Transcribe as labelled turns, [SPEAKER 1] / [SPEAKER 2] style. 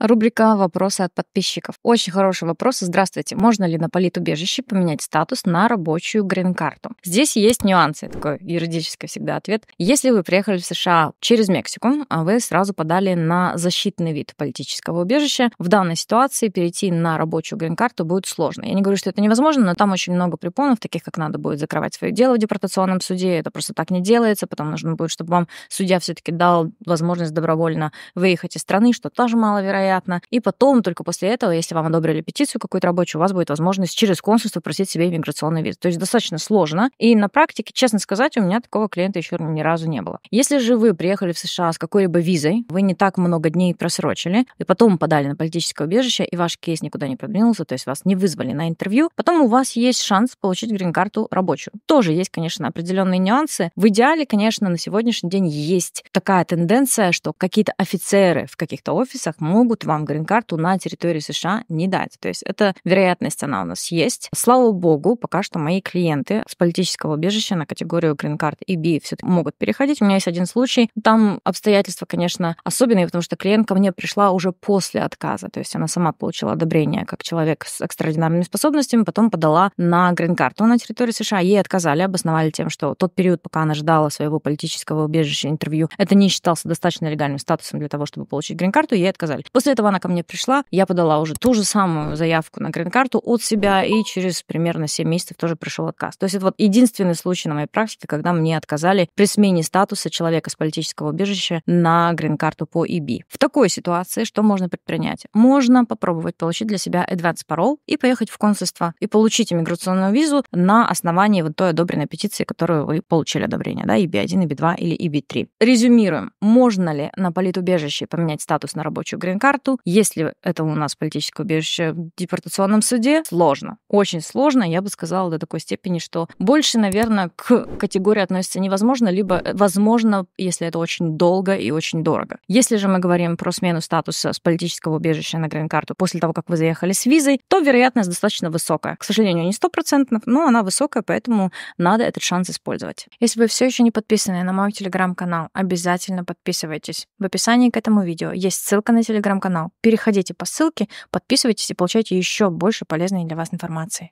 [SPEAKER 1] Рубрика «Вопросы от подписчиков». Очень хороший вопрос. Здравствуйте. Можно ли на политубежище поменять статус на рабочую грин-карту? Здесь есть нюансы. Такой юридический всегда ответ. Если вы приехали в США через Мексику, а вы сразу подали на защитный вид политического убежища, в данной ситуации перейти на рабочую грин-карту будет сложно. Я не говорю, что это невозможно, но там очень много препонов, таких как надо будет закрывать свое дело в депортационном суде. Это просто так не делается. Потом нужно будет, чтобы вам судья все-таки дал возможность добровольно выехать из страны, что тоже маловероятно вероятно. И потом, только после этого, если вам одобрили петицию какую-то рабочую, у вас будет возможность через консульство просить себе иммиграционный вид. То есть достаточно сложно. И на практике, честно сказать, у меня такого клиента еще ни разу не было. Если же вы приехали в США с какой-либо визой, вы не так много дней просрочили, и потом подали на политическое убежище, и ваш кейс никуда не продвинулся, то есть вас не вызвали на интервью, потом у вас есть шанс получить грин-карту рабочую. Тоже есть, конечно, определенные нюансы. В идеале, конечно, на сегодняшний день есть такая тенденция, что какие-то офицеры в каких-то офисах могут могут вам грин-карту на территории США не дать. То есть это вероятность, она у нас есть. Слава богу, пока что мои клиенты с политического убежища на категорию грин-карт и B все могут переходить. У меня есть один случай. Там обстоятельства, конечно, особенные, потому что клиент ко мне пришла уже после отказа. То есть она сама получила одобрение как человек с экстраординарными способностями, потом подала на грин-карту на территории США. Ей отказали, обосновали тем, что тот период, пока она ждала своего политического убежища интервью, это не считался достаточно легальным статусом для того, чтобы получить грин-карту, ей отказали. После После этого она ко мне пришла, я подала уже ту же самую заявку на грин-карту от себя, и через примерно 7 месяцев тоже пришел отказ. То есть это вот единственный случай на моей практике, когда мне отказали при смене статуса человека с политического убежища на грин-карту по EB. В такой ситуации что можно предпринять? Можно попробовать получить для себя advance parole и поехать в консульство и получить иммиграционную визу на основании вот той одобренной петиции, которую вы получили одобрение, да, EB1, EB2 или EB3. Резюмируем. Можно ли на политубежище поменять статус на рабочую грин-карту? карту, если это у нас политическое убежище в депортационном суде, сложно. Очень сложно, я бы сказала, до такой степени, что больше, наверное, к категории относится невозможно, либо э, возможно, если это очень долго и очень дорого. Если же мы говорим про смену статуса с политического убежища на грин-карту после того, как вы заехали с визой, то вероятность достаточно высокая. К сожалению, не стопроцентно, но она высокая, поэтому надо этот шанс использовать. Если вы все еще не подписаны на мой телеграм-канал, обязательно подписывайтесь. В описании к этому видео есть ссылка на телеграм-канал канал. Переходите по ссылке, подписывайтесь и получайте еще больше полезной для вас информации.